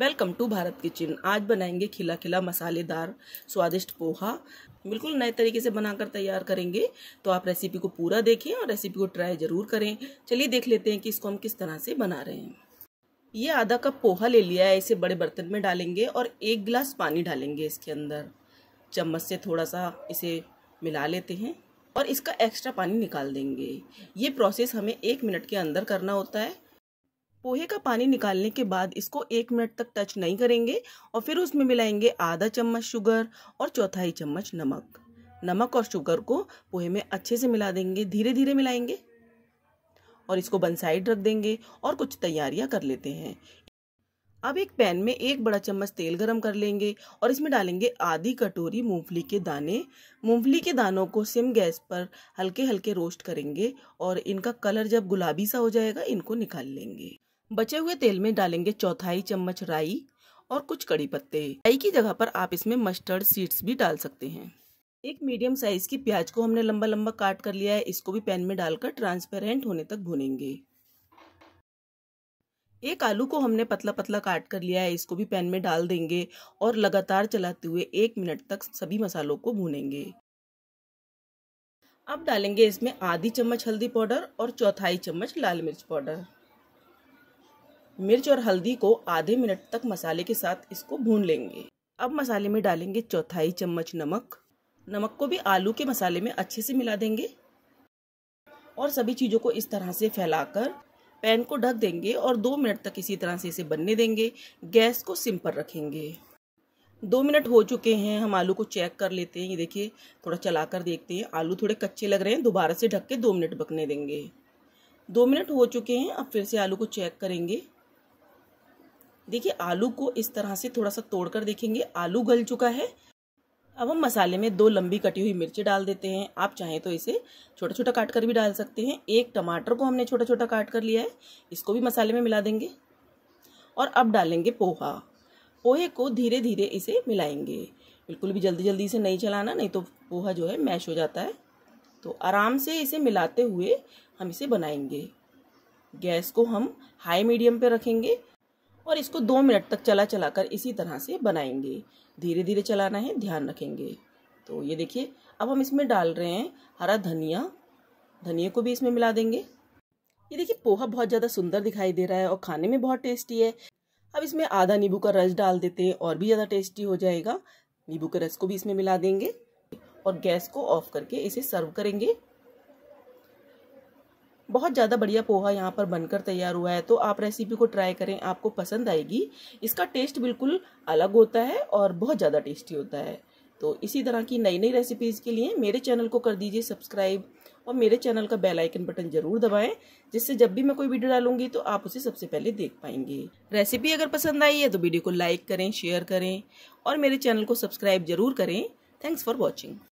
welcome to Bharat kitchen आज बनाएंगे खिला खिला मसालेदार स्वादिष्ट पोहा बिल्कुल नए तरीके से बनाकर तैयार करेंगे तो आप रेसिपी को पूरा देखें और रेसिपी को ट्राई ज़रूर करें चलिए देख लेते हैं कि इसको हम किस तरह से बना रहे हैं ये आधा कप पोहा ले लिया है इसे बड़े बर्तन में डालेंगे और एक गिलास पानी डालेंगे इसके अंदर चम्मच से थोड़ा सा इसे मिला लेते हैं और इसका एक्स्ट्रा पानी निकाल देंगे ये प्रोसेस हमें एक मिनट के अंदर करना होता है पोहे का पानी निकालने के बाद इसको एक मिनट तक टच नहीं करेंगे और फिर उसमें मिलाएंगे आधा चम्मच शुगर और चौथाई चम्मच नमक नमक और शुगर को पोहे में अच्छे से मिला देंगे धीरे धीरे मिलाएंगे और इसको बन साइड रख देंगे और कुछ तैयारियां कर लेते हैं अब एक पैन में एक बड़ा चम्मच तेल गरम कर लेंगे और इसमें डालेंगे आधी कटोरी मूंगफली के दाने मूंगफली के दानों को सिम गैस पर हल्के हल्के रोस्ट करेंगे और इनका कलर जब गुलाबी सा हो जाएगा इनको निकाल लेंगे बचे हुए तेल में डालेंगे चौथाई चम्मच राई और कुछ कड़ी पत्ते राई की जगह पर आप इसमें मस्टर्ड सीड्स भी डाल सकते हैं एक मीडियम साइज की प्याज को हमने लंबा लंबा काट कर लिया है इसको भी पैन में डालकर ट्रांसपेरेंट होने तक भुनेंगे एक आलू को हमने पतला पतला काट कर लिया है इसको भी पैन में डाल देंगे और लगातार चलाते हुए एक मिनट तक सभी मसालों को भूनेंगे अब डालेंगे इसमें आधी चम्मच हल्दी पाउडर और चौथाई चम्मच लाल मिर्च पाउडर मिर्च और हल्दी को आधे मिनट तक मसाले के साथ इसको भून लेंगे अब मसाले में डालेंगे चौथाई चम्मच नमक नमक को भी आलू के मसाले में अच्छे से मिला देंगे और सभी चीज़ों को इस तरह से फैलाकर पैन को ढक देंगे और दो मिनट तक इसी तरह से इसे बनने देंगे गैस को सिम पर रखेंगे दो मिनट हो चुके हैं हम आलू को चेक कर लेते हैं ये देखिए थोड़ा चला कर देखते हैं आलू थोड़े कच्चे लग रहे हैं दोबारा से ढक के दो मिनट पकने देंगे दो मिनट हो चुके हैं अब फिर से आलू को चेक करेंगे देखिए आलू को इस तरह से थोड़ा सा तोड़कर देखेंगे आलू गल चुका है अब हम मसाले में दो लंबी कटी हुई मिर्ची डाल देते हैं आप चाहें तो इसे छोटा छोटा काट कर भी डाल सकते हैं एक टमाटर को हमने छोटा छोटा काट कर लिया है इसको भी मसाले में मिला देंगे और अब डालेंगे पोहा पोहे को धीरे धीरे इसे मिलाएंगे बिल्कुल भी जल्दी जल्दी इसे नहीं चलाना नहीं तो पोहा जो है मैश हो जाता है तो आराम से इसे मिलाते हुए हम इसे बनाएंगे गैस को हम हाई मीडियम पर रखेंगे और इसको दो मिनट तक चला चला कर इसी तरह से बनाएंगे धीरे धीरे चलाना है ध्यान रखेंगे तो ये देखिए अब हम इसमें डाल रहे हैं हरा धनिया धनिया को भी इसमें मिला देंगे ये देखिए पोहा बहुत ज़्यादा सुंदर दिखाई दे रहा है और खाने में बहुत टेस्टी है अब इसमें आधा नींबू का रस डाल देते हैं और भी ज़्यादा टेस्टी हो जाएगा नींबू के रस को भी इसमें मिला देंगे और गैस को ऑफ करके इसे सर्व करेंगे बहुत ज़्यादा बढ़िया पोहा यहाँ पर बनकर तैयार हुआ है तो आप रेसिपी को ट्राई करें आपको पसंद आएगी इसका टेस्ट बिल्कुल अलग होता है और बहुत ज़्यादा टेस्टी होता है तो इसी तरह की नई नई रेसिपीज़ के लिए मेरे चैनल को कर दीजिए सब्सक्राइब और मेरे चैनल का बेल आइकन बटन जरूर दबाएं जिससे जब भी मैं कोई वीडियो डालूंगी तो आप उसे सबसे पहले देख पाएंगे रेसिपी अगर पसंद आई है तो वीडियो को लाइक करें शेयर करें और मेरे चैनल को सब्सक्राइब जरूर करें थैंक्स फॉर वॉचिंग